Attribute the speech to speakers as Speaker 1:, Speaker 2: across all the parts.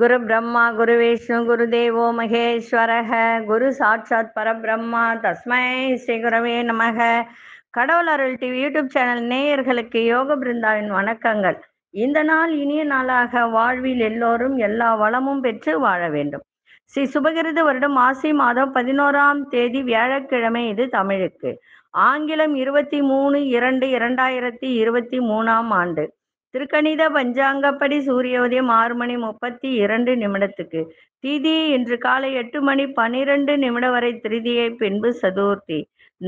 Speaker 1: குரு பிரம்மா குரு விஷ்ணு குரு தேவோ மகேஸ்வரக குரு சாட்சாத் பரபிரம்மா தஸ்மை ஸ்ரீ குரவே நமக கடவுள் அருள் டிவி யூடியூப் சேனல் நேயர்களுக்கு யோக பிருந்தாவின் வணக்கங்கள் இந்த நாள் இனிய நாளாக வாழ்வில் எல்லோரும் எல்லா வளமும் பெற்று வாழ வேண்டும் ஸ்ரீ சுபகிருது வருடம் ஆசி மாதம் பதினோராம் தேதி வியாழக்கிழமை இது தமிழுக்கு ஆங்கிலம் இருபத்தி மூணு இரண்டு இரண்டாயிரத்தி இருபத்தி மூணாம் ஆண்டு திருக்கணித பஞ்சாங்கப்படி சூரிய உதயம் ஆறு மணி முப்பத்தி இரண்டு நிமிடத்துக்கு திதி இன்று காலை எட்டு மணி பனிரெண்டு நிமிடம் வரை திருதியை பின்பு சதுர்த்தி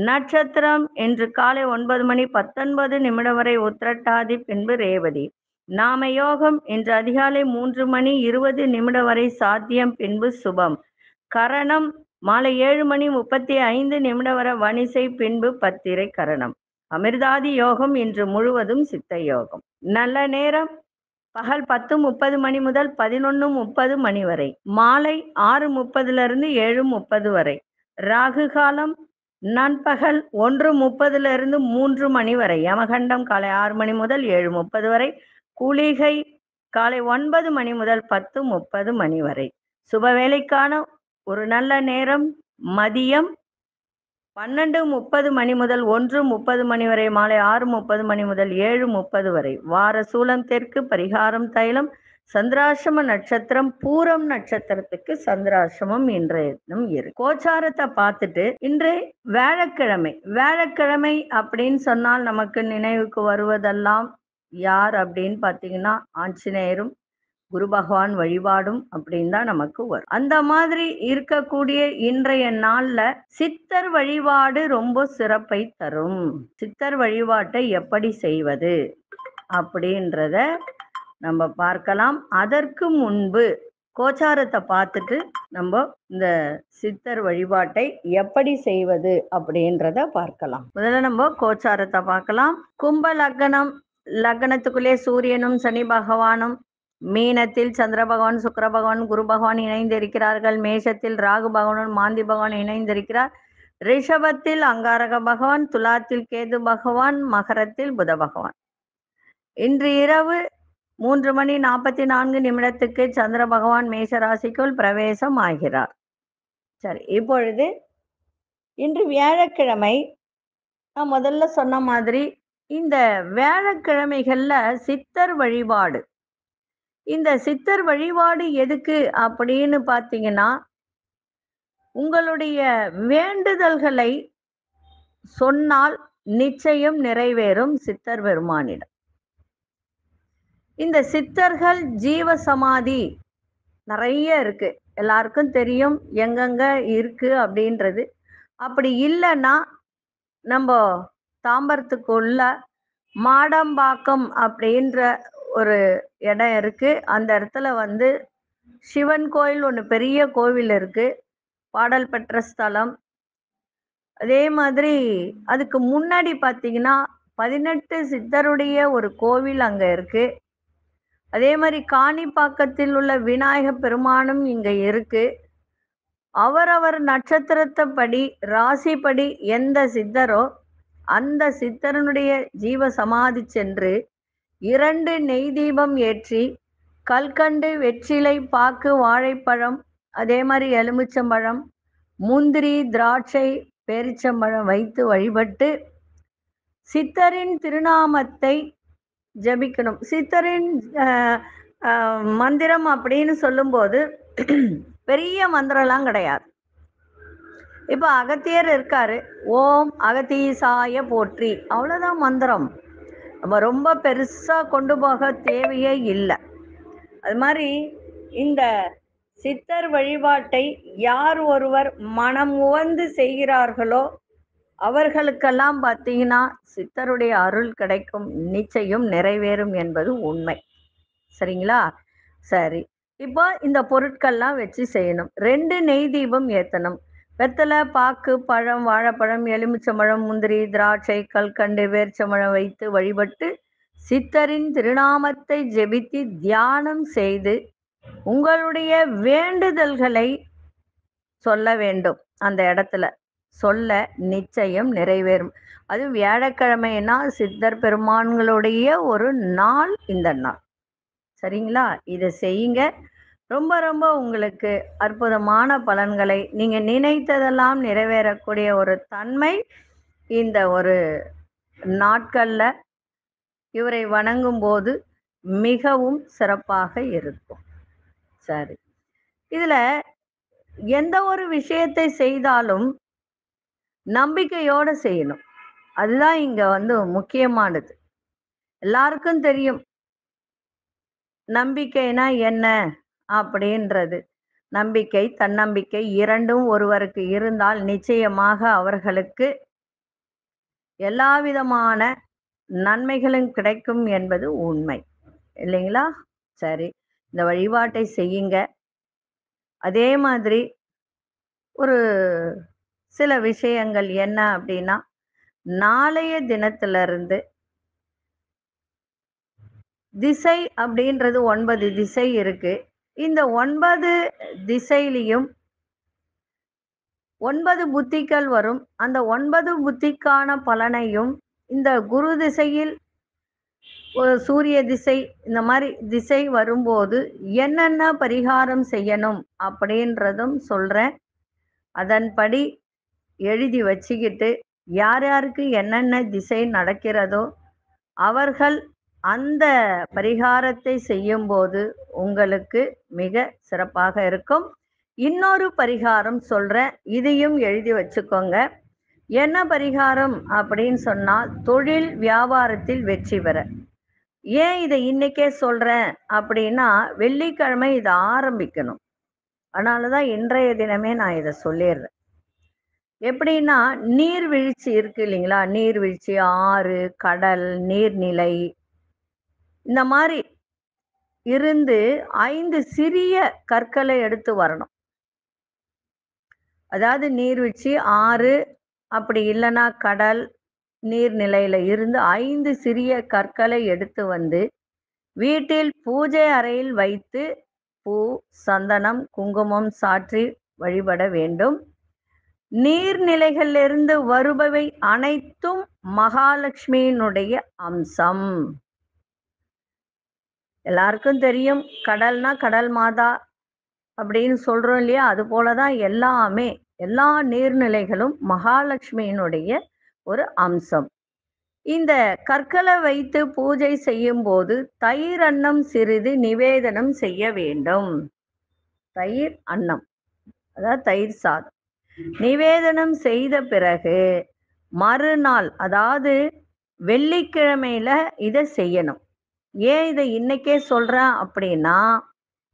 Speaker 1: நட்சத்திரம் இன்று காலை ஒன்பது மணி பத்தொன்பது நிமிடம் வரை உத்திரட்டாதி பின்பு ரேவதி நாம யோகம் இன்று அதிகாலை மூன்று மணி இருபது நிமிடம் வரை சாத்தியம் பின்பு சுபம் கரணம் மாலை ஏழு மணி முப்பத்தி ஐந்து நிமிடம் வரை வணிசை பின்பு பத்திரை கரணம் அமிர்தாதி யோகம் இன்று முழுவதும் சித்த யோகம் நல்ல நேரம் பகல் பத்து முப்பது மணி முதல் பதினொன்று முப்பது மணி வரை மாலை ஆறு முப்பதுல இருந்து ஏழு முப்பது வரை ராகு காலம் நண்பகல் ஒன்று முப்பதுல இருந்து மூன்று மணி வரை யமகண்டம் காலை ஆறு மணி முதல் ஏழு முப்பது வரை குளிகை காலை ஒன்பது மணி முதல் பத்து முப்பது மணி வரை சுப வேலைக்கான ஒரு நல்ல நேரம் மதியம் பன்னெண்டு முப்பது மணி முதல் ஒன்று முப்பது மணி வரை மாலை ஆறு முப்பது மணி முதல் ஏழு முப்பது வரை வார சூலம் தெற்கு பரிகாரம் தைலம் சந்திராசிரம நட்சத்திரம் பூரம் நட்சத்திரத்துக்கு சந்திராசிரமம் இன்றைய இருக்கு இரு கோச்சாரத்தை பார்த்துட்டு இன்று வேழக்கிழமை வேழக்கிழமை அப்படின்னு சொன்னால் நமக்கு நினைவுக்கு வருவதெல்லாம் யார் அப்படின்னு பார்த்தீங்கன்னா ஆஞ்சநேயரும் குரு பகவான் வழிபாடும் அப்படின்னு தான் நமக்கு வரும் அந்த மாதிரி இருக்கக்கூடிய இன்றைய நாள்ல சித்தர் வழிபாடு ரொம்ப சிறப்பை தரும் சித்தர் வழிபாட்டை எப்படி செய்வது அப்படின்றத நம்ம பார்க்கலாம் அதற்கு முன்பு கோச்சாரத்தை பார்த்துட்டு நம்ம இந்த சித்தர் வழிபாட்டை எப்படி செய்வது அப்படின்றத பார்க்கலாம் முதல்ல நம்ம கோச்சாரத்தை பார்க்கலாம் கும்ப லக்னம் லக்னத்துக்குள்ளே சூரியனும் சனி பகவானும் மீனத்தில் சந்திர பகவான் சுக்கர பகவான் குரு பகவான் இணைந்திருக்கிறார்கள் மேஷத்தில் ராகு பகவான் மாந்தி பகவான் இணைந்திருக்கிறார் ரிஷபத்தில் அங்காரக பகவான் துலாத்தில் கேது பகவான் மகரத்தில் புத பகவான் இன்று இரவு மூன்று மணி நாற்பத்தி நான்கு நிமிடத்துக்கு சந்திர பகவான் மேஷ ராசிக்குள் பிரவேசம் ஆகிறார் சரி இப்பொழுது இன்று வியாழக்கிழமை நான் முதல்ல சொன்ன மாதிரி இந்த வியாழக்கிழமைகளில் சித்தர் வழிபாடு இந்த சித்தர் வழிபாடு எதுக்கு அப்படின்னு பார்த்தீங்கன்னா உங்களுடைய வேண்டுதல்களை சொன்னால் நிச்சயம் நிறைவேறும் சித்தர் பெருமானிடம் இந்த சித்தர்கள் ஜீவ சமாதி நிறைய இருக்கு எல்லாருக்கும் தெரியும் எங்கெங்க இருக்கு அப்படின்றது அப்படி இல்லைன்னா நம்ம தாம்பரத்துக்குள்ள மாடம்பாக்கம் அப்படின்ற ஒரு இடம் இருக்கு அந்த இடத்துல வந்து சிவன் கோயில் ஒன்று பெரிய கோவில் இருக்கு பாடல் பெற்ற ஸ்தலம் அதே மாதிரி அதுக்கு முன்னாடி பார்த்தீங்கன்னா பதினெட்டு சித்தருடைய ஒரு கோவில் அங்கே இருக்கு அதே மாதிரி காணிப்பாக்கத்தில் உள்ள விநாயக பெருமானும் இங்கே இருக்கு அவரவர் நட்சத்திரத்தைப்படி ராசிப்படி எந்த சித்தரோ அந்த சித்தரனுடைய ஜீவ சமாதி சென்று இரண்டு நெய் தீபம் ஏற்றி கல்கண்டு வெற்றிலை பாக்கு வாழைப்பழம் அதே மாதிரி எலுமிச்சம்பழம் முந்திரி திராட்சை பேரிச்சம்பழம் வைத்து வழிபட்டு சித்தரின் திருநாமத்தை ஜபிக்கணும் சித்தரின் மந்திரம் அப்படின்னு சொல்லும்போது பெரிய மந்திரம்லாம் கிடையாது இப்போ அகத்தியர் இருக்காரு ஓம் அகத்தீசாய போற்றி அவ்வளோதான் மந்திரம் நம்ம ரொம்ப பெருசாக கொண்டு போக தேவையே இல்லை அது மாதிரி இந்த சித்தர் வழிபாட்டை யார் ஒருவர் மனம் உவந்து செய்கிறார்களோ அவர்களுக்கெல்லாம் பார்த்தீங்கன்னா சித்தருடைய அருள் கிடைக்கும் நிச்சயம் நிறைவேறும் என்பது உண்மை சரிங்களா சரி இப்போ இந்த பொருட்கள்லாம் வச்சு செய்யணும் ரெண்டு நெய் தீபம் ஏற்றணும் வெத்தலை பாக்கு பழம் வாழைப்பழம் எலுமிச்சம்பழம் முந்திரி திராட்சை கல்கண்டு வேர்ச்சம்பழம் வைத்து வழிபட்டு சித்தரின் திருநாமத்தை ஜெபித்து தியானம் செய்து உங்களுடைய வேண்டுதல்களை சொல்ல வேண்டும் அந்த இடத்துல சொல்ல நிச்சயம் நிறைவேறும் அது வியாழக்கிழமைனா சித்தர் பெருமான்களுடைய ஒரு நாள் இந்த நாள் சரிங்களா இதை செய்யுங்க ரொம்ப ரொம்ப உங்களுக்கு அற்புதமான பலன்களை நீங்க நினைத்ததெல்லாம் நிறைவேறக்கூடிய ஒரு தன்மை இந்த ஒரு நாட்கள்ல இவரை வணங்கும் போது மிகவும் சிறப்பாக இருக்கும் சரி இதுல எந்த ஒரு விஷயத்தை செய்தாலும் நம்பிக்கையோட செய்யணும் அதுதான் இங்க வந்து முக்கியமானது எல்லாருக்கும் தெரியும் நம்பிக்கைனா என்ன அப்படின்றது நம்பிக்கை தன்னம்பிக்கை இரண்டும் ஒருவருக்கு இருந்தால் நிச்சயமாக அவர்களுக்கு எல்லாவிதமான நன்மைகளும் கிடைக்கும் என்பது உண்மை இல்லைங்களா சரி இந்த வழிபாட்டை செய்யுங்க அதே மாதிரி ஒரு சில விஷயங்கள் என்ன அப்படின்னா நாளைய தினத்திலிருந்து திசை அப்படின்றது ஒன்பது திசை இருக்குது இந்த ஒன்பது திசையிலையும் ஒன்பது புத்திகள் வரும் அந்த ஒன்பது புத்திக்கான பலனையும் இந்த குரு திசையில் சூரிய திசை இந்த மாதிரி திசை வரும்போது என்னென்ன பரிகாரம் செய்யணும் அப்படின்றதும் சொல்கிறேன் அதன்படி எழுதி வச்சுக்கிட்டு யார் யாருக்கு என்னென்ன திசை நடக்கிறதோ அவர்கள் அந்த பரிகாரத்தை செய்யும் போது உங்களுக்கு மிக சிறப்பாக இருக்கும் இன்னொரு பரிகாரம் சொல்கிறேன் இதையும் எழுதி வச்சுக்கோங்க என்ன பரிகாரம் அப்படின்னு சொன்னால் தொழில் வியாபாரத்தில் வெற்றி பெற ஏன் இதை இன்னைக்கே சொல்கிறேன் அப்படின்னா வெள்ளிக்கிழமை இதை ஆரம்பிக்கணும் அதனாலதான் தான் இன்றைய தினமே நான் இதை சொல்லிடுறேன் எப்படின்னா நீர்வீழ்ச்சி இருக்கு இல்லைங்களா நீர்வீழ்ச்சி ஆறு கடல் நீர்நிலை இந்த மாதிரி இருந்து ஐந்து சிறிய கற்களை எடுத்து வரணும் அதாவது நீர்வீழ்ச்சி ஆறு அப்படி இல்லைன்னா கடல் நீர்நிலையில இருந்து ஐந்து சிறிய கற்களை எடுத்து வந்து வீட்டில் பூஜை அறையில் வைத்து பூ சந்தனம் குங்குமம் சாற்றி வழிபட வேண்டும் நீர்நிலைகளிலிருந்து வருபவை அனைத்தும் மகாலட்சுமியினுடைய அம்சம் எல்லாருக்கும் தெரியும் கடல்னா கடல் மாதா அப்படின்னு சொல்றோம் இல்லையா அது போலதான் எல்லாமே எல்லா நீர்நிலைகளும் மகாலட்சுமியினுடைய ஒரு அம்சம் இந்த கற்களை வைத்து பூஜை செய்யும் போது தயிர் அன்னம் சிறிது நிவேதனம் செய்ய வேண்டும் தயிர் அன்னம் அதாவது தயிர் சாதம் நிவேதனம் செய்த பிறகு மறுநாள் அதாவது வெள்ளிக்கிழமையில இதை செய்யணும் ஏன் இதை இன்னைக்கே சொல்றேன் அப்படின்னா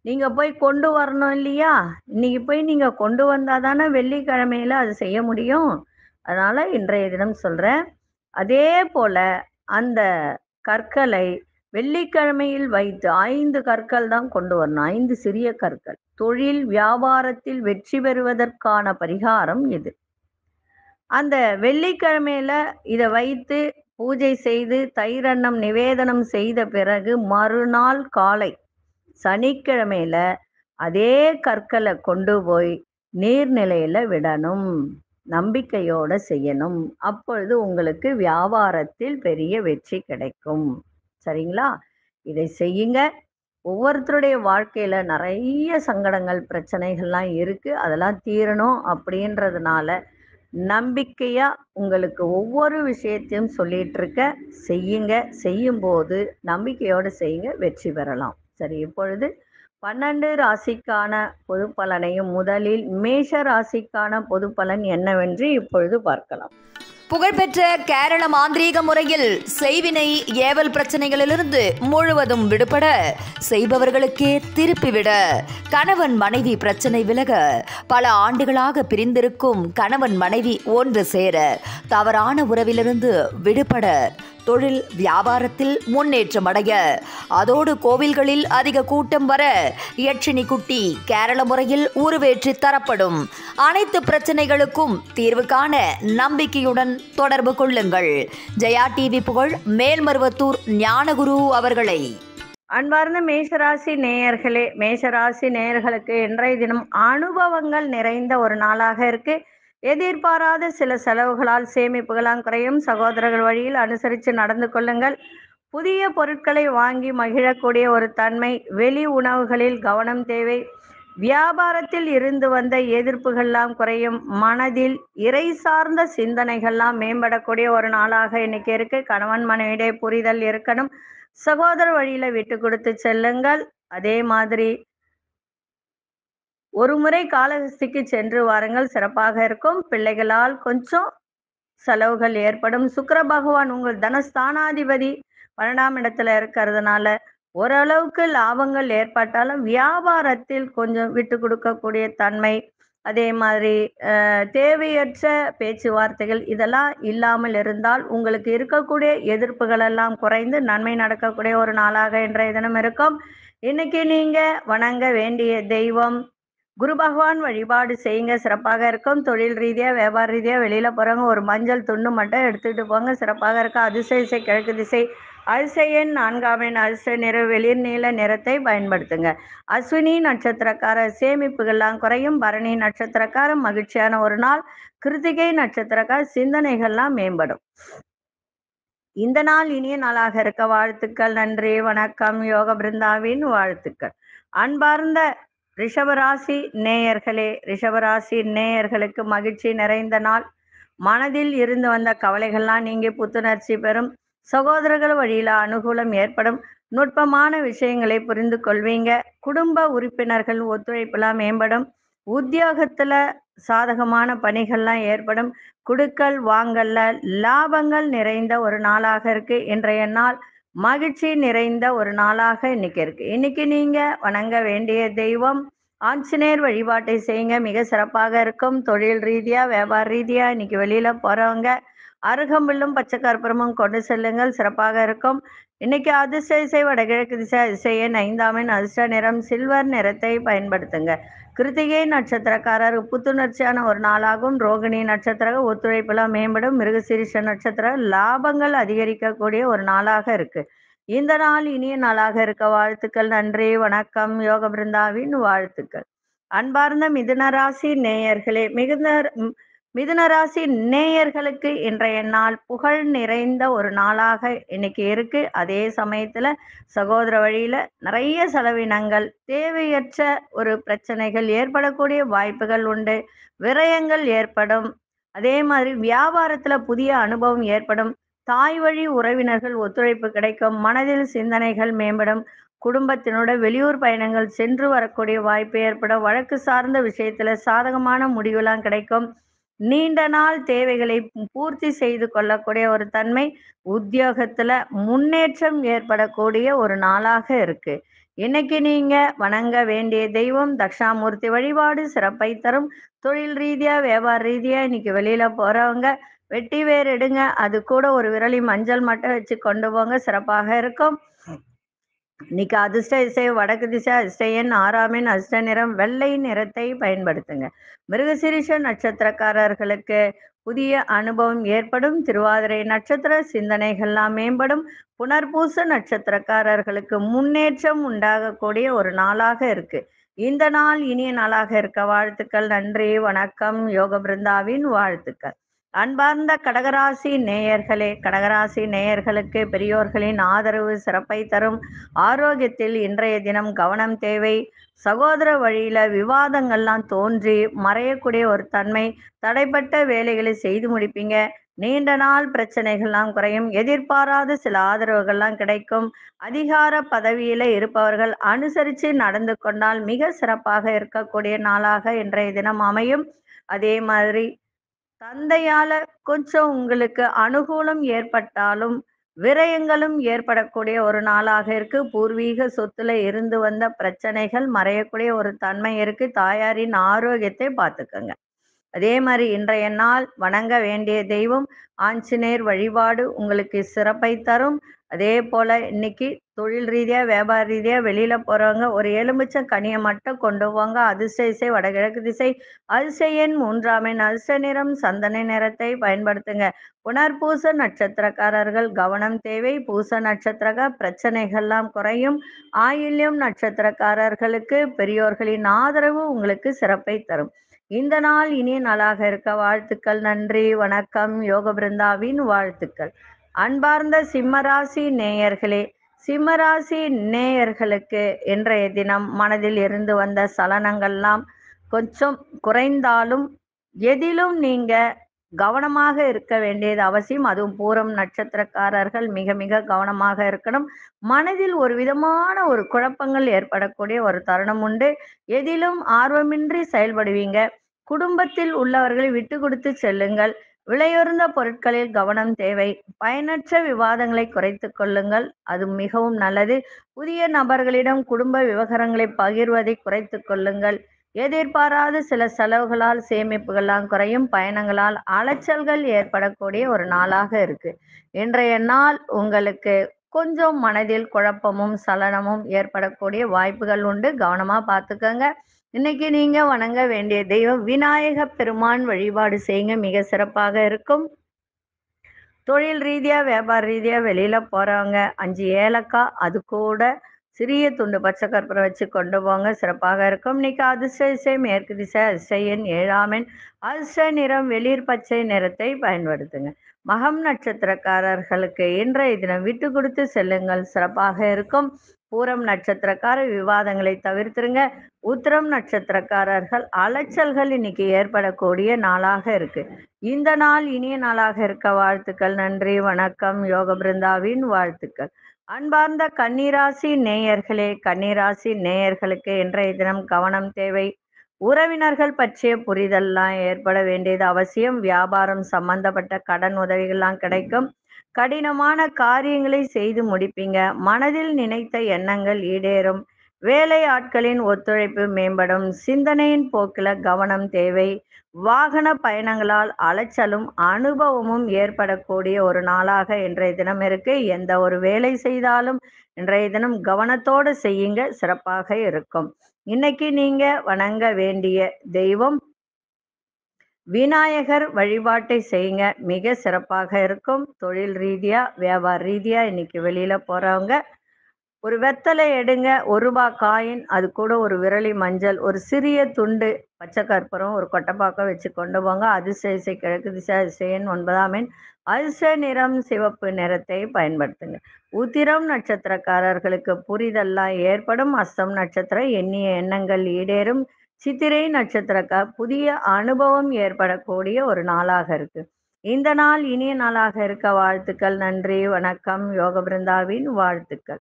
Speaker 1: நீங்க போய் கொண்டு வரணும் இல்லையா இன்னைக்கு போய் நீங்க கொண்டு வந்தா தானே வெள்ளிக்கிழமையில அது செய்ய முடியும் அதனால இன்றைய தினம் சொல்றேன் அதே போல அந்த கற்களை வெள்ளிக்கிழமையில் வைத்து ஐந்து கற்கள் தான் கொண்டு வரணும் ஐந்து சிறிய கற்கள் தொழில் வியாபாரத்தில் வெற்றி பெறுவதற்கான பரிகாரம் இது அந்த வெள்ளிக்கிழமையில இதை வைத்து பூஜை செய்து தைரன்னம் நிவேதனம் செய்த பிறகு மறுநாள் காலை சனிக்கிழமையில அதே கற்களை கொண்டு போய் நீர்நிலையில விடணும் நம்பிக்கையோட செய்யணும் அப்பொழுது உங்களுக்கு வியாபாரத்தில் பெரிய வெற்றி கிடைக்கும் சரிங்களா இதை செய்யுங்க ஒவ்வொருத்தருடைய வாழ்க்கையில நிறைய சங்கடங்கள் பிரச்சனைகள்லாம் இருக்கு அதெல்லாம் தீரணும் அப்படின்றதுனால நம்பிக்கையா உங்களுக்கு ஒவ்வொரு விஷயத்தையும் சொல்லிட்டு இருக்க செய்யுங்க செய்யும்போது நம்பிக்கையோடு செய்யுங்க வெற்றி பெறலாம் சரி இப்பொழுது பன்னெண்டு ராசிக்கான பொது பலனையும் முதலில் மேஷ ராசிக்கான பொது பலன் என்னவென்று இப்பொழுது பார்க்கலாம்
Speaker 2: புகழ்பெற்ற கேரள மாந்திரீக முறையில் செய்வினை ஏவல் பிரச்சனைகளிலிருந்து முழுவதும் விடுபட செய்பவர்களுக்கே திருப்பிவிட கணவன் மனைவி பிரச்சனை விலக பல ஆண்டுகளாக பிரிந்திருக்கும் கணவன் மனைவி ஒன்று சேர தவறான உறவிலிருந்து விடுபட தொழில் வியாபாரத்தில் முன்னேற்றம் அடைய அதோடு கோவில்களில் அதிக கூட்டம் வர யட்சினி குட்டி கேரள முறையில் உருவேற்றி தரப்படும் அனைத்து பிரச்சனைகளுக்கும் தீர்வு காண
Speaker 1: நம்பிக்கையுடன் தொடர்பு கொள்ளுங்கள் ஜெயா டிவி புகழ் மேல்மருவத்தூர் ஞானகுரு அவர்களை அன்பார்ந்த மேஷராசி நேயர்களே மேஷராசி நேயர்களுக்கு இன்றைய தினம் அனுபவங்கள் நிறைந்த ஒரு நாளாக இருக்குது எதிர்பாராத சில செலவுகளால் சேமிப்புகளாம் குறையும் சகோதரர்கள் வழியில் அனுசரித்து நடந்து கொள்ளுங்கள் புதிய பொருட்களை வாங்கி மகிழக்கூடிய ஒரு தன்மை வெளி உணவுகளில் கவனம் தேவை வியாபாரத்தில் இருந்து வந்த எதிர்ப்புகள்லாம் குறையும் மனதில் இறை சார்ந்த சிந்தனைகள்லாம் மேம்படக்கூடிய ஒரு நாளாக இன்னைக்கு இருக்கு கணவன் மனைவிடைய புரிதல் இருக்கணும் சகோதர வழியில விட்டு கொடுத்து செல்லுங்கள் அதே மாதிரி ஒரு முறை காலஹஸ்திக்கு சென்று வாருங்கள் சிறப்பாக இருக்கும் பிள்ளைகளால் கொஞ்சம் செலவுகள் ஏற்படும் சுக்கர பகவான் உங்கள் தனஸ்தானாதிபதி பன்னெண்டாம் இடத்துல இருக்கிறதுனால ஓரளவுக்கு லாபங்கள் ஏற்பட்டாலும் வியாபாரத்தில் கொஞ்சம் விட்டு கொடுக்கக்கூடிய தன்மை அதே மாதிரி தேவையற்ற பேச்சுவார்த்தைகள் இதெல்லாம் இல்லாமல் இருந்தால் உங்களுக்கு இருக்கக்கூடிய எதிர்ப்புகள் எல்லாம் குறைந்து நன்மை நடக்கக்கூடிய ஒரு நாளாக இன்றைய தினம் இருக்கும் இன்னைக்கு நீங்க வணங்க வேண்டிய தெய்வம் குரு பகவான் வழிபாடு செய்யுங்க சிறப்பாக இருக்கும் தொழில் ரீதியாக வியாபார ரீதியாக வெளியில் போகிறவங்க ஒரு மஞ்சள் துண்டு மட்டும் எடுத்துட்டு போங்க சிறப்பாக இருக்கும் அதிசய இசை கிழக்கு திசை அதிசயன் நான்காமின் அதிசய நிற வெளிர் நீல நிறத்தை பயன்படுத்துங்க அஸ்வினி நட்சத்திரக்கார சேமிப்புகள்லாம் குறையும் பரணி நட்சத்திரக்கார மகிழ்ச்சியான ஒரு நாள் கிருத்திகை நட்சத்திரக்கார சிந்தனைகள்லாம் மேம்படும் இந்த நாள் இனிய நாளாக இருக்க வாழ்த்துக்கள் நன்றி வணக்கம் யோக பிருந்தாவின் வாழ்த்துக்கள் அன்பார்ந்த ரிஷபராசி நேயர்களே ரிஷபராசி நேயர்களுக்கு மகிழ்ச்சி நிறைந்த நாள் மனதில் இருந்து வந்த கவலைகள்லாம் நீங்க புத்துணர்ச்சி பெறும் சகோதரர்கள் வழியில அனுகூலம் ஏற்படும் நுட்பமான விஷயங்களை புரிந்து கொள்வீங்க குடும்ப உறுப்பினர்கள் ஒத்துழைப்புலாம் மேம்படும் உத்தியோகத்துல சாதகமான பணிகள்லாம் ஏற்படும் குடுக்கல் வாங்கல்ல லாபங்கள் நிறைந்த ஒரு நாளாக இருக்கு இன்றைய நாள் மகிழ்ச்சி நிறைந்த ஒரு நாளாக இன்னைக்கு இருக்கு இன்னைக்கு நீங்க வணங்க வேண்டிய தெய்வம் ஆஞ்சநேயர் வழிபாட்டை செய்யுங்க மிக சிறப்பாக இருக்கும் தொழில் ரீதியா வியாபார ரீதியா இன்னைக்கு வெளியில போறவங்க அருகம்புல்லும் பச்சை கற்பூரமும் கொண்டு செல்லுங்கள் சிறப்பாக இருக்கும் இன்னைக்கு அதிர்ஷ்ட இசை வடகிழக்கு திசை அதிசயன் ஐந்தாமின் அதிர்ஷ்ட நிறம் சில்வர் நிறத்தை பயன்படுத்துங்க கிருத்திகை நட்சத்திரக்காரர் புத்துணர்ச்சியான ஒரு நாளாகும் ரோகிணி நட்சத்திர ஒத்துழைப்புலாம் மேம்படும் மிருகசீரிஷ நட்சத்திர லாபங்கள் அதிகரிக்கக்கூடிய ஒரு நாளாக இருக்கு இந்த நாள் இனிய நாளாக இருக்க வாழ்த்துக்கள் நன்றி வணக்கம் யோக பிருந்தாவின் வாழ்த்துக்கள் அன்பார்ந்த மிதுன ராசி நேயர்களே மிகுந்த மிதுனராசி நேயர்களுக்கு இன்றைய நாள் புகழ் நிறைந்த ஒரு நாளாக இன்னைக்கு இருக்கு அதே சமயத்துல சகோதர வழியில நிறைய செலவினங்கள் தேவையற்ற ஒரு பிரச்சனைகள் ஏற்படக்கூடிய வாய்ப்புகள் உண்டு விரயங்கள் ஏற்படும் அதே மாதிரி வியாபாரத்துல புதிய அனுபவம் ஏற்படும் தாய் வழி உறவினர்கள் ஒத்துழைப்பு கிடைக்கும் மனதில் சிந்தனைகள் மேம்படும் குடும்பத்தினோட வெளியூர் பயணங்கள் சென்று வரக்கூடிய வாய்ப்பு ஏற்படும் வழக்கு சார்ந்த விஷயத்துல சாதகமான முடிவெல்லாம் கிடைக்கும் நீண்ட நாள் தேவைகளை பூர்த்தி செய்து கொள்ளக்கூடிய ஒரு தன்மை உத்தியோகத்துல முன்னேற்றம் ஏற்படக்கூடிய ஒரு நாளாக இருக்கு இன்னைக்கு நீங்க வணங்க வேண்டிய தெய்வம் தக்ஷாமூர்த்தி வழிபாடு சிறப்பை தரும் தொழில் ரீதியா வியாபார ரீதியா இன்னைக்கு வெளியில போறவங்க வெட்டி வேர் எடுங்க அது கூட ஒரு விரலி மஞ்சள் மட்டும் வச்சு கொண்டு போங்க சிறப்பாக இருக்கும் இன்னைக்கு அதிர்ஷ்ட இசை வடக்கு திசை அதிர்ஷ்டயன் ஆறாமின் அதிர்ஷ்ட நிறம் வெள்ளை நிறத்தை பயன்படுத்துங்க மிருகசிரிஷ நட்சத்திரக்காரர்களுக்கு புதிய அனுபவம் ஏற்படும் திருவாதிரை நட்சத்திர சிந்தனைகள்லாம் மேம்படும் புனர்பூச நட்சத்திரக்காரர்களுக்கு முன்னேற்றம் உண்டாகக்கூடிய ஒரு நாளாக இருக்கு இந்த நாள் இனிய நாளாக இருக்க வாழ்த்துக்கள் நன்றி வணக்கம் யோக பிருந்தாவின் வாழ்த்துக்கள் அன்பார்ந்த கடகராசி நேயர்களே கடகராசி நேயர்களுக்கு பெரியோர்களின் ஆதரவு சிறப்பை தரும் ஆரோக்கியத்தில் இன்றைய தினம் கவனம் தேவை சகோதர வழியில் விவாதங்கள்லாம் தோன்றி மறையக்கூடிய ஒரு தன்மை தடைப்பட்ட வேலைகளை செய்து முடிப்பீங்க நீண்ட நாள் பிரச்சனைகள்லாம் குறையும் எதிர்பாராத சில ஆதரவுகள்லாம் கிடைக்கும் அதிகார பதவியில இருப்பவர்கள் அனுசரித்து நடந்து கொண்டால் மிக சிறப்பாக இருக்கக்கூடிய நாளாக இன்றைய தினம் அமையும் அதே மாதிரி தந்தையால கொஞ்சம் உங்களுக்கு அனுகூலம் ஏற்பட்டாலும் விரயங்களும் ஏற்படக்கூடிய ஒரு நாளாக இருக்கு பூர்வீக சொத்துல இருந்து வந்த பிரச்சனைகள் மறையக்கூடிய ஒரு தன்மை இருக்கு தாயாரின் ஆரோக்கியத்தை பார்த்துக்கோங்க அதே மாதிரி இன்றைய நாள் வணங்க வேண்டிய தெய்வம் ஆஞ்சநேயர் வழிபாடு உங்களுக்கு சிறப்பை தரும் அதே போல் இன்னைக்கு தொழில் ரீதியாக வியாபார ரீதியாக வெளியில் போகிறவங்க ஒரு எலுமிச்சம் கனியை மட்டும் கொண்டு போவாங்க அதிர்ஷ்ட இசை வடகிழக்கு திசை அதிசயன் மூன்றாமின் அதிச நிறம் சந்தன நிறத்தை பயன்படுத்துங்க புனர்பூச நட்சத்திரக்காரர்கள் கவனம் தேவை பூச நட்சத்திரக பிரச்சனைகள்லாம் குறையும் ஆயில்யம் நட்சத்திரக்காரர்களுக்கு பெரியோர்களின் ஆதரவு உங்களுக்கு சிறப்பை தரும் இந்த நாள் இனிய நாளாக இருக்க வாழ்த்துக்கள் நன்றி வணக்கம் யோக பிருந்தாவின் வாழ்த்துக்கள் அன்பார்ந்த சிம்மராசி நேயர்களே சிம்மராசி நேயர்களுக்கு இன்றைய தினம் மனதில் இருந்து வந்த சலனங்கள்லாம் கொஞ்சம் குறைந்தாலும் எதிலும் நீங்க கவனமாக இருக்க வேண்டியது அவசியம் அதுவும் பூரம் நட்சத்திரக்காரர்கள் மிக மிக கவனமாக இருக்கணும் மனதில் ஒரு விதமான ஒரு குழப்பங்கள் ஏற்படக்கூடிய ஒரு தருணம் உண்டு எதிலும் ஆர்வமின்றி செயல்படுவீங்க குடும்பத்தில் உள்ளவர்களை விட்டு கொடுத்து செல்லுங்கள் விலையுறந்த பொருட்களில் கவனம் தேவை பயனற்ற விவாதங்களை குறைத்து கொள்ளுங்கள் அது மிகவும் நல்லது புதிய நபர்களிடம் குடும்ப விவகாரங்களை பகிர்வதை குறைத்து கொள்ளுங்கள் எதிர்பாராத சில செலவுகளால் சேமிப்புகள்லாம் குறையும் பயணங்களால் அலைச்சல்கள் ஏற்படக்கூடிய ஒரு நாளாக இருக்கு இன்றைய நாள் உங்களுக்கு கொஞ்சம் மனதில் குழப்பமும் சலனமும் ஏற்படக்கூடிய வாய்ப்புகள் உண்டு கவனமா பார்த்துக்கோங்க இன்னைக்கு நீங்க வணங்க வேண்டிய தெய்வம் விநாயக பெருமான் வழிபாடு செய்யுங்க மிக சிறப்பாக இருக்கும் தொழில் ரீதியா வியாபார ரீதியா வெளியில போறவங்க அஞ்சு ஏலக்காய் அது கூட சிறிய துண்டு பச்சை கற்பரை வச்சு கொண்டு போங்க சிறப்பாக இருக்கும் இன்னைக்கு அதிர்ஷ்ட மேற்கு திசை அதிர்ஷ்டன் ஏழாமன் அதிர்ஷ்ட நிறம் வெளிர் பச்சை நிறத்தை பயன்படுத்துங்க மகம் நட்சத்திரக்காரர்களுக்கு இன்றைய தினம் விட்டு கொடுத்து செல்லுங்கள் சிறப்பாக இருக்கும் பூரம் நட்சத்திரக்கார விவாதங்களை தவிர்த்துருங்க உத்திரம் நட்சத்திரக்காரர்கள் அலைச்சல்கள் இன்னைக்கு ஏற்படக்கூடிய நாளாக இருக்கு இந்த நாள் இனிய நாளாக இருக்க வாழ்த்துக்கள் நன்றி வணக்கம் யோக பிருந்தாவின் வாழ்த்துக்கள் அன்பார்ந்த கன்னிராசி நேயர்களே கன்னிராசி நேயர்களுக்கு இன்றைய தினம் கவனம் தேவை உறவினர்கள் பற்றிய புரிதல்லாம் ஏற்பட வேண்டியது அவசியம் வியாபாரம் சம்பந்தப்பட்ட கடன் உதவிகள்லாம் கிடைக்கும் கடினமான காரியங்களை செய்து முடிப்பீங்க மனதில் நினைத்த எண்ணங்கள் ஈடேறும் வேலை ஆட்களின் ஒத்துழைப்பு மேம்படும் சிந்தனையின் போக்கில் கவனம் தேவை வாகன பயணங்களால் அலைச்சலும் அனுபவமும் ஏற்படக்கூடிய ஒரு நாளாக இன்றைய தினம் இருக்கு எந்த ஒரு வேலை செய்தாலும் இன்றைய தினம் கவனத்தோடு செய்யுங்க சிறப்பாக இருக்கும் இன்னைக்கு நீங்க வணங்க வேண்டிய தெய்வம் விநாயகர் வழிபாட்டை செய்யுங்க மிக சிறப்பாக இருக்கும் தொழில் ரீதியா வியாபார ரீதியா இன்னைக்கு வெளியில போறவங்க ஒரு வெத்தலை எடுங்க ஒரு ரூபா காயின் அது கூட ஒரு விரலி மஞ்சள் ஒரு சிறிய துண்டு பச்சை கற்பூரம் ஒரு கொட்டைப்பாக்கம் வச்சு கொண்டு போங்க அதிசயசை கிழக்கு திசை அதிசயன் ஒன்பதாம் எண் அதிசய நிறம் சிவப்பு நிறத்தை பயன்படுத்துங்க உத்திரம் நட்சத்திரக்காரர்களுக்கு புரிதெல்லாம் ஏற்படும் அஸ்தம் நட்சத்திரம் எண்ணிய எண்ணங்கள் ஈடேறும் சித்திரை நட்சத்திரக்கா புதிய அனுபவம் ஏற்படக்கூடிய ஒரு நாளாக இருக்கு இந்த நாள் இனிய நாளாக இருக்க வாழ்த்துக்கள் நன்றி வணக்கம் யோக பிருந்தாவின் வாழ்த்துக்கள்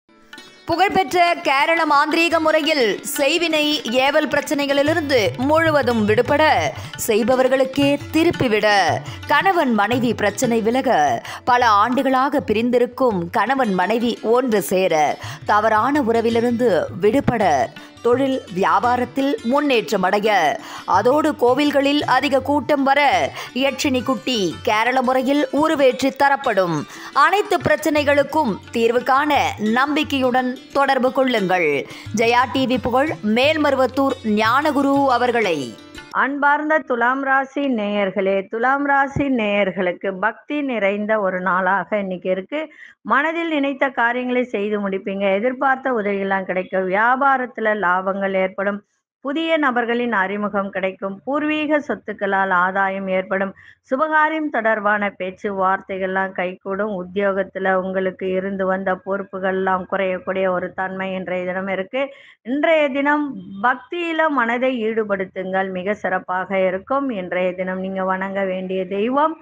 Speaker 2: புகழ்பெற்ற கேரள மாந்திரீக முறையில் செய்வினை ஏவல் பிரச்சனைகளிலிருந்து முழுவதும் விடுபட செய்பவர்களுக்கே திருப்பிவிட கணவன் மனைவி பிரச்சனை விலக பல ஆண்டுகளாக பிரிந்திருக்கும் கணவன் மனைவி ஒன்று சேர தவறான உறவிலிருந்து விடுபட தொழில் வியாபாரத்தில் முன்னேற்றம் அடைய அதோடு கோவில்களில் அதிக கூட்டம் வர யட்சினி குட்டி கேரள முறையில் உருவேற்றி தரப்படும் அனைத்து பிரச்சனைகளுக்கும் தீர்வு காண நம்பிக்கையுடன் தொடர்பு கொள்ளுங்கள் ஜெயா டிவி புகழ் மேல்மருவத்தூர்
Speaker 1: ஞானகுரு அவர்களை அன்பார்ந்த துலாம் ராசி நேயர்களே துலாம் ராசி நேயர்களுக்கு பக்தி நிறைந்த ஒரு நாளாக இன்னைக்கு இருக்கு மனதில் நினைத்த காரியங்களை செய்து முடிப்பீங்க எதிர்பார்த்த உதவிகள்லாம் கிடைக்கும் வியாபாரத்துல லாபங்கள் ஏற்படும் புதிய நபர்களின் அறிமுகம் கிடைக்கும் பூர்வீக சொத்துக்களால் ஆதாயம் ஏற்படும் சுபகாரியம் தொடர்பான பேச்சு வார்த்தைகள்லாம் கைகூடும் உத்தியோகத்தில் உங்களுக்கு இருந்து வந்த பொறுப்புகள்லாம் குறையக்கூடிய ஒரு தன்மை இன்றைய தினம் இருக்கு இன்றைய தினம் பக்தியில மனதை ஈடுபடுத்துங்கள் மிக சிறப்பாக இருக்கும் இன்றைய தினம் நீங்க வணங்க வேண்டிய தெய்வம்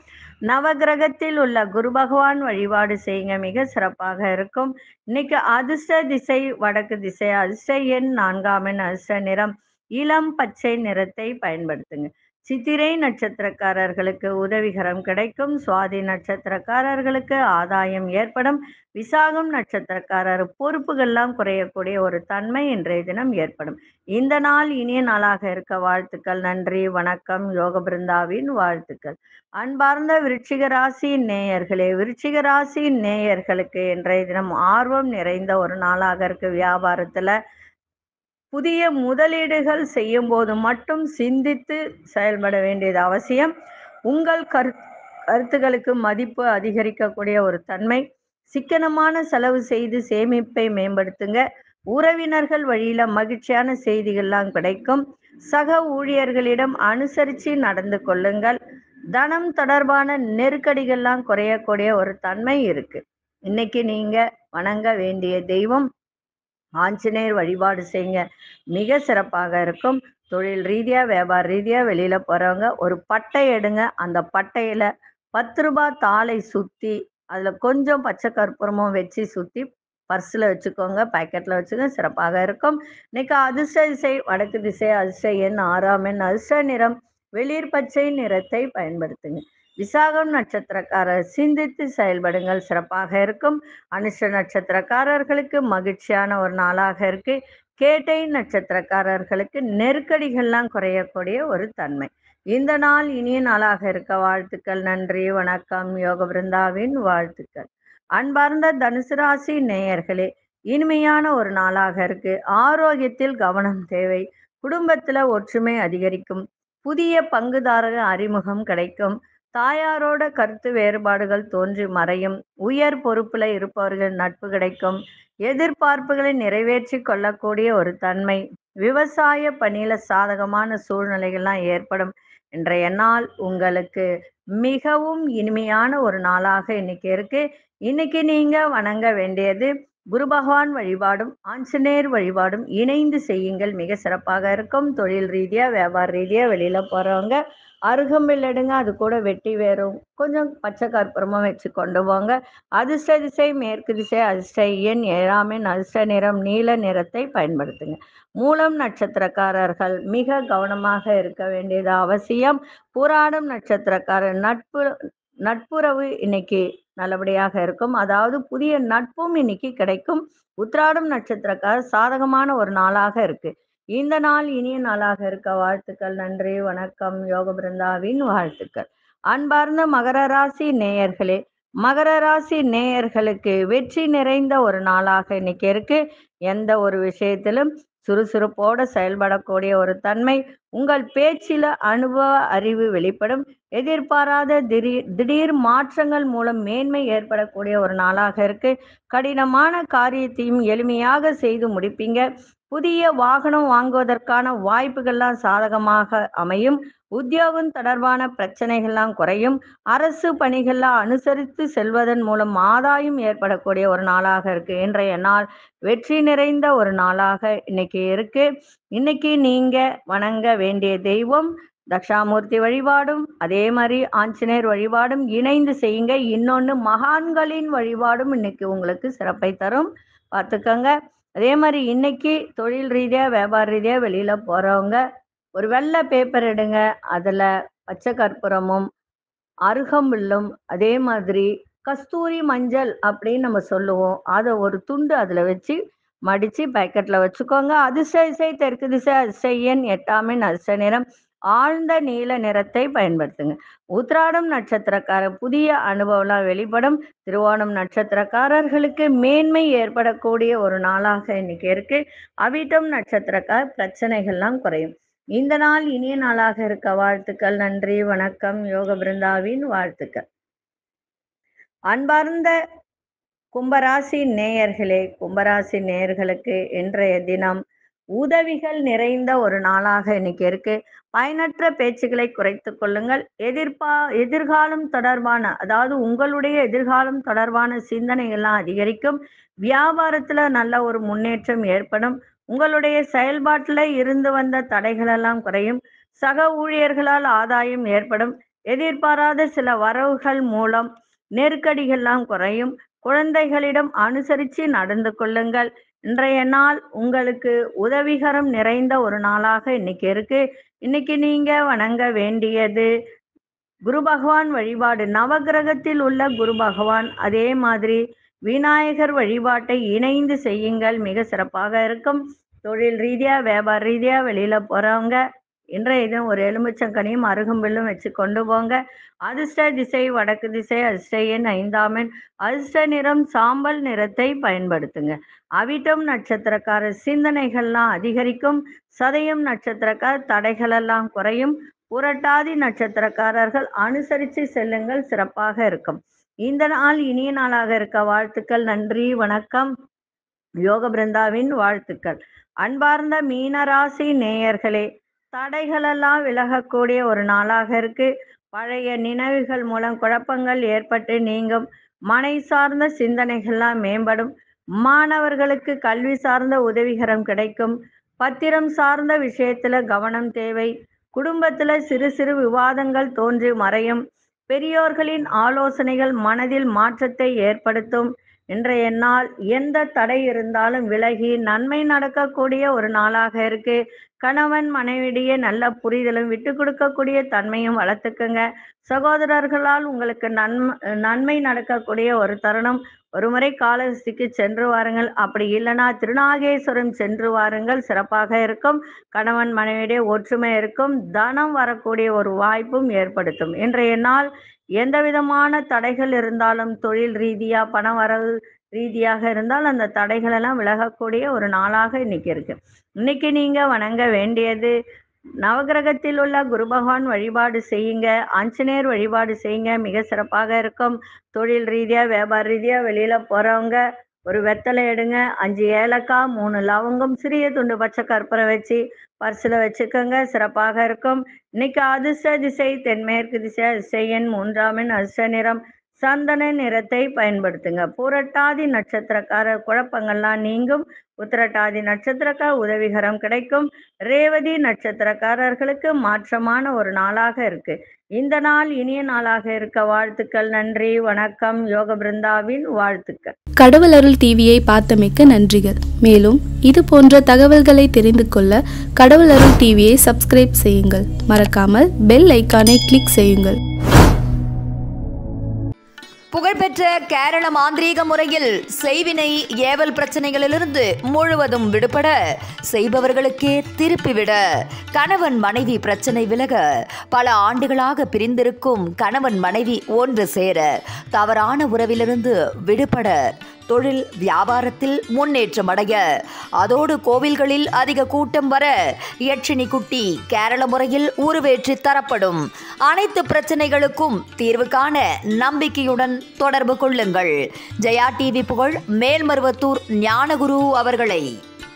Speaker 1: நவகிரகத்தில் உள்ள குரு பகவான் வழிபாடு செய்யுங்க மிக சிறப்பாக இருக்கும் இன்னைக்கு அதிர்ஷ்ட திசை வடக்கு திசை அதிர்ஷ்ட எண் நான்காம் எண் அதிர்ஷ்ட நிறம் இளம் பச்சை நிறத்தை பயன்படுத்துங்க சித்திரை நட்சத்திரக்காரர்களுக்கு உதவிகரம் கிடைக்கும் சுவாதி நட்சத்திரக்காரர்களுக்கு ஆதாயம் ஏற்படும் விசாகம் நட்சத்திரக்காரர் பொறுப்புகள்லாம் குறையக்கூடிய ஒரு தன்மை இன்றைய தினம் ஏற்படும் இந்த நாள் இனிய நாளாக இருக்க வாழ்த்துக்கள் நன்றி வணக்கம் யோக பிருந்தாவின் வாழ்த்துக்கள் அன்பார்ந்த விருச்சிக ராசி நேயர்களே விருச்சிக ராசி நேயர்களுக்கு இன்றைய தினம் ஆர்வம் நிறைந்த ஒரு நாளாக இருக்கு வியாபாரத்துல புதிய முதலீடுகள் செய்யும்போது மட்டும் சிந்தித்து செயல்பட வேண்டியது அவசியம் உங்கள் கரு கருத்துக்களுக்கு மதிப்பு அதிகரிக்கக்கூடிய ஒரு தன்மை சிக்கனமான செலவு செய்து சேமிப்பை மேம்படுத்துங்க உறவினர்கள் வழியில மகிழ்ச்சியான செய்திகள்லாம் கிடைக்கும் சக ஊழியர்களிடம் அனுசரித்து நடந்து கொள்ளுங்கள் தனம் தொடர்பான நெருக்கடிகள்லாம் குறையக்கூடிய ஒரு தன்மை இருக்கு இன்னைக்கு நீங்க வணங்க வேண்டிய தெய்வம் ஆஞ்சநேயர் வழிபாடு செய்யுங்க மிக சிறப்பாக இருக்கும் தொழில் ரீதியாக வியாபார ரீதியாக வெளியில் போகிறவங்க ஒரு பட்டை எடுங்க அந்த பட்டையில் பத்து ரூபாய் தாளை சுற்றி அதில் கொஞ்சம் பச்சை கற்பூரமும் வச்சு சுற்றி பர்ஸில் வச்சுக்கோங்க பேக்கெட்டில் வச்சுக்கோங்க சிறப்பாக இருக்கும் இன்னைக்கு அதிர்ஷ்ட திசை வடக்கு திசை அதிர்ஷ்ட எண் ஆறாம் எண் அதிர்ஷ்ட நிறம் வெளிர் பச்சை நிறத்தை பயன்படுத்துங்க விசாகம் நட்சத்திரக்காரர் சிந்தித்து செயல்படுங்கள் சிறப்பாக இருக்கும் அனுஷ நட்சத்திரக்காரர்களுக்கு மகிழ்ச்சியான ஒரு நாளாக இருக்கு கேட்டை நட்சத்திரக்காரர்களுக்கு நெருக்கடிகள்லாம் குறையக்கூடிய ஒரு தன்மை இந்த நாள் இனிய நாளாக இருக்க வாழ்த்துக்கள் நன்றி வணக்கம் யோக பிருந்தாவின் வாழ்த்துக்கள் அன்பார்ந்த தனுசு ராசி நேயர்களே இனிமையான ஒரு நாளாக இருக்கு ஆரோக்கியத்தில் கவனம் தேவை குடும்பத்துல ஒற்றுமை அதிகரிக்கும் புதிய பங்குதாரர் அறிமுகம் கிடைக்கும் தாயாரோட கருத்து வேறுபாடுகள் தோன்றி மறையும் உயர் பொறுப்புல இருப்பவர்கள் நட்பு கிடைக்கும் எதிர்பார்ப்புகளை நிறைவேற்றி கொள்ளக்கூடிய ஒரு தன்மை விவசாய பணியில சாதகமான சூழ்நிலைகள்லாம் ஏற்படும் இன்றைய நாள் உங்களுக்கு மிகவும் இனிமையான ஒரு நாளாக இன்னைக்கு இருக்கு இன்னைக்கு நீங்க வணங்க வேண்டியது குரு பகவான் வழிபாடும் ஆஞ்சநேயர் வழிபாடும் இணைந்து செய்யுங்கள் மிக சிறப்பாக இருக்கும் தொழில் ரீதியா வியாபார ரீதியா வெளியில போறவங்க அருகம்பில் இல்லைடுங்க அது கூட வெட்டி வேறும் கொஞ்சம் பச்சை கற்பூரமாக வச்சு கொண்டு போங்க அதிர்ஷ்ட திசை மேற்கு திசை அதிர்ஷ்ட எண் அதிர்ஷ்ட நிறம் நீல நிறத்தை பயன்படுத்துங்க மூலம் நட்சத்திரக்காரர்கள் மிக கவனமாக இருக்க வேண்டியது அவசியம் புராணம் நட்சத்திரக்காரர் நட்பு நட்புறவு இன்னைக்கு நல்லபடியாக இருக்கும் அதாவது புதிய நட்பும் இன்னைக்கு கிடைக்கும் உத்ராடம் நட்சத்திரக்காரர் சாதகமான ஒரு நாளாக இருக்கு இந்த நாள் இனிய நாளாக இருக்க வாழ்த்துக்கள் நன்றி வணக்கம் யோக பிருந்தாவின் வாழ்த்துக்கள் அன்பார்ந்த மகர ராசி நேயர்களே மகர ராசி நேயர்களுக்கு வெற்றி நிறைந்த ஒரு நாளாக இன்னைக்கு இருக்கு எந்த ஒரு விஷயத்திலும் சுறுசுறுப்போட செயல்படக்கூடிய ஒரு தன்மை உங்கள் பேச்சில அனுபவ அறிவு வெளிப்படும் எதிர்பாராத திடீர் திடீர் மாற்றங்கள் மூலம் மேன்மை ஏற்படக்கூடிய ஒரு நாளாக இருக்கு கடினமான காரியத்தையும் எளிமையாக செய்து முடிப்பீங்க புதிய வாகனம் வாங்குவதற்கான வாய்ப்புகள்லாம் சாதகமாக அமையும் உத்தியோகம் தொடர்பான பிரச்சனைகள்லாம் குறையும் அரசு பணிகள்லாம் அனுசரித்து செல்வதன் மூலம் ஆதாயம் ஏற்படக்கூடிய ஒரு நாளாக இருக்கு இன்றைய நாள் வெற்றி நிறைந்த ஒரு நாளாக இன்னைக்கு இருக்கு இன்னைக்கு நீங்க வணங்க வேண்டிய தெய்வம் தக்ஷாமூர்த்தி வழிபாடும் அதே மாதிரி ஆஞ்சநேயர் வழிபாடும் இணைந்து செய்யுங்க இன்னொன்று மகான்களின் வழிபாடும் இன்னைக்கு உங்களுக்கு சிறப்பை தரும் பார்த்துக்கோங்க அதே மாதிரி இன்னைக்கு தொழில் ரீதியாக வியாபார ரீதியாக வெளியில் போகிறவங்க ஒரு வெள்ளை பேப்பர் எடுங்க அதில் பச்சை கற்பூரமும் அருகம்புல்லும் அதே மாதிரி கஸ்தூரி மஞ்சள் அப்படின்னு நம்ம சொல்லுவோம் அதை ஒரு துண்டு அதில் வச்சு மடிச்சு பேக்கெட்ல வச்சுக்கோங்க அதிசய இசை தெற்கு திசை அதிசயன் எட்டாமின் அதிச நிறம் ஆழ்ந்த நீல நிறத்தை பயன்படுத்துங்க உத்ராடம் நட்சத்திரக்காரர் புதிய அனுபவம்லாம் வெளிப்படும் திருவோணம் நட்சத்திரக்காரர்களுக்கு மேன்மை ஏற்படக்கூடிய ஒரு நாளாக இன்னைக்கு இருக்கு அவிட்டம் நட்சத்திரக்கார் பிரச்சனைகள்லாம் குறையும் இந்த நாள் இனிய நாளாக இருக்க வாழ்த்துக்கள் நன்றி வணக்கம் யோக பிருந்தாவின் வாழ்த்துக்கள் அன்பார்ந்த கும்பராசி நேயர்களே கும்பராசி நேயர்களுக்கு இன்றைய தினம் உதவிகள் நிறைந்த ஒரு நாளாக இன்னைக்கு இருக்கு பயனற்ற பேச்சுகளை குறைத்து கொள்ளுங்கள் எதிர்பா எதிர்காலம் தொடர்பான அதாவது உங்களுடைய எதிர்காலம் தொடர்பான சிந்தனை எல்லாம் அதிகரிக்கும் வியாபாரத்துல நல்ல ஒரு முன்னேற்றம் ஏற்படும் உங்களுடைய செயல்பாட்டில் இருந்து வந்த தடைகள் எல்லாம் குறையும் சக ஊழியர்களால் ஆதாயம் ஏற்படும் எதிர்பாராத சில வரவுகள் மூலம் நெருக்கடிகள்லாம் குறையும் குழந்தைகளிடம் அனுசரித்து நடந்து கொள்ளுங்கள் இன்றைய நாள் உங்களுக்கு உதவிகரம் நிறைந்த ஒரு நாளாக இன்னைக்கு இருக்கு இன்னைக்கு நீங்க வணங்க வேண்டியது குரு பகவான் வழிபாடு நவகிரகத்தில் உள்ள குரு பகவான் அதே மாதிரி விநாயகர் வழிபாட்டை இணைந்து செய்யுங்கள் மிக சிறப்பாக இருக்கும் தொழில் ரீதியா வியாபார ரீதியா வெளியில போறவங்க இன்றைய தினம் ஒரு எலுமிச்சங்கனியும் அருகம்பில்லும் வச்சு கொண்டு போங்க அதிர்ஷ்ட திசை வடக்கு திசை அதிர்ஷ்ட எண் ஐந்தாம் எண் அதிர்ஷ்ட நிறம் சாம்பல் நிறத்தை பயன்படுத்துங்க அவிட்டம் நட்சத்திரக்கார சிந்தனைகள்லாம் அதிகரிக்கும் சதயம் நட்சத்திரக்கார் தடைகளெல்லாம் குறையும் புரட்டாதி நட்சத்திரக்காரர்கள் அனுசரித்து செல்லுங்கள் சிறப்பாக இருக்கும் இந்த நாள் இனிய நாளாக இருக்க வாழ்த்துக்கள் நன்றி வணக்கம் யோக பிருந்தாவின் வாழ்த்துக்கள் அன்பார்ந்த மீனராசி நேயர்களே தடைகளெல்லாம் விலகக்கூடிய ஒரு நாளாக இருக்கு பழைய நினைவுகள் மூலம் குழப்பங்கள் ஏற்பட்டு நீங்கும் மனை சார்ந்த சிந்தனைகள்லாம் மேம்படும் மாணவர்களுக்கு கல்வி சார்ந்த உதவிகரம் கிடைக்கும் பத்திரம் சார்ந்த விஷயத்துல கவனம் தேவை குடும்பத்துல சிறு சிறு விவாதங்கள் தோன்றி மறையும் பெரியோர்களின் ஆலோசனைகள் மனதில் மாற்றத்தை ஏற்படுத்தும் இன்றைய நாள் எந்த தடை இருந்தாலும் விலகி நன்மை நடக்கக்கூடிய ஒரு நாளாக இருக்கு கணவன் மனைவிடையே நல்ல புரிதலும் விட்டு கொடுக்கக்கூடிய தன்மையும் வளர்த்துக்குங்க சகோதரர்களால் உங்களுக்கு நன்மை நன்மை நடக்கக்கூடிய ஒரு தருணம் ஒரு முறை காலஹஸ்திக்கு சென்று வாருங்கள் அப்படி இல்லைனா திருநாகேஸ்வரம் சென்று வாருங்கள் சிறப்பாக இருக்கும் கணவன் மனைவியிடையே ஒற்றுமை இருக்கும் தனம் வரக்கூடிய ஒரு வாய்ப்பும் ஏற்படுத்தும் இன்றைய நாள் எந்த விதமான தடைகள் இருந்தாலும் தொழில் ரீதியா பண வரவு ரீதியாக இருந்தால் அந்த தடைகள் எல்லாம் விலகக்கூடிய ஒரு நாளாக இன்னைக்கு இருக்கு இன்னைக்கு நீங்க வணங்க வேண்டியது நவகிரகத்தில் உள்ள குரு பகவான் வழிபாடு செய்யுங்க ஆஞ்சநேயர் வழிபாடு செய்யுங்க மிக சிறப்பாக இருக்கும் தொழில் ரீதியாக வியாபார ரீதியாக வெளியில் போகிறவங்க ஒரு வெத்தலை எடுங்க அஞ்சு ஏலக்காய் மூணு லவங்கம் சிறிய துண்டு பச்சை கற்பூரை வச்சு பர்சில் வச்சுக்கோங்க சிறப்பாக இருக்கும் இன்னைக்கு அதிர்ஷ்ட திசை தென்மேற்கு திசை அதிசயன் மூன்றாமின் அதிர்ஷ்ட நிறம் சந்தன நிறத்தை பயன்படுத்துங்க பூரட்டாதி நட்சத்திரக்கார குழப்பங்கள்லாம் நீங்கும் உத்திரட்டாதி நட்சத்திரக்கார உதவிகரம் கிடைக்கும் ரேவதி நட்சத்திரக்காரர்களுக்கு மாற்றமான ஒரு நாளாக இருக்கு இந்த நாள் இனிய நாளாக இருக்க வாழ்த்துக்கள் நன்றி வணக்கம் யோக பிருந்தாவின் வாழ்த்துக்கள் கடவுள் அருள் டிவியை பார்த்தமைக்க நன்றிகள் மேலும் இது போன்ற தகவல்களை தெரிந்து கொள்ள கடவுள் அருள் டிவியை
Speaker 2: சப்ஸ்கிரைப் செய்யுங்கள் மறக்காமல் பெல் ஐக்கானை கிளிக் செய்யுங்கள் புகழ்பெற்ற கேரள மாந்திரீக முறையில் செய்வினை ஏவல் பிரச்சனைகளிலிருந்து முழுவதும் விடுபட செய்பவர்களுக்கே திருப்பிவிட கணவன் மனைவி பிரச்சனை விலக பல ஆண்டுகளாக பிரிந்திருக்கும் கணவன் மனைவி ஒன்று சேர தவறான உறவிலிருந்து விடுபட தொழில் வியாபாரத்தில் முன்னேற்றம் அடைய அதோடு கோவில்களில் அதிக கூட்டம் வர யட்சினி குட்டி கேரள முறையில் உருவேற்றி தரப்படும் அனைத்து பிரச்சனைகளுக்கும் தீர்வு காண நம்பிக்கையுடன் தொடர்பு கொள்ளுங்கள் ஜெயா டிவி புகழ் மேல்மருவத்தூர் ஞானகுரு அவர்களை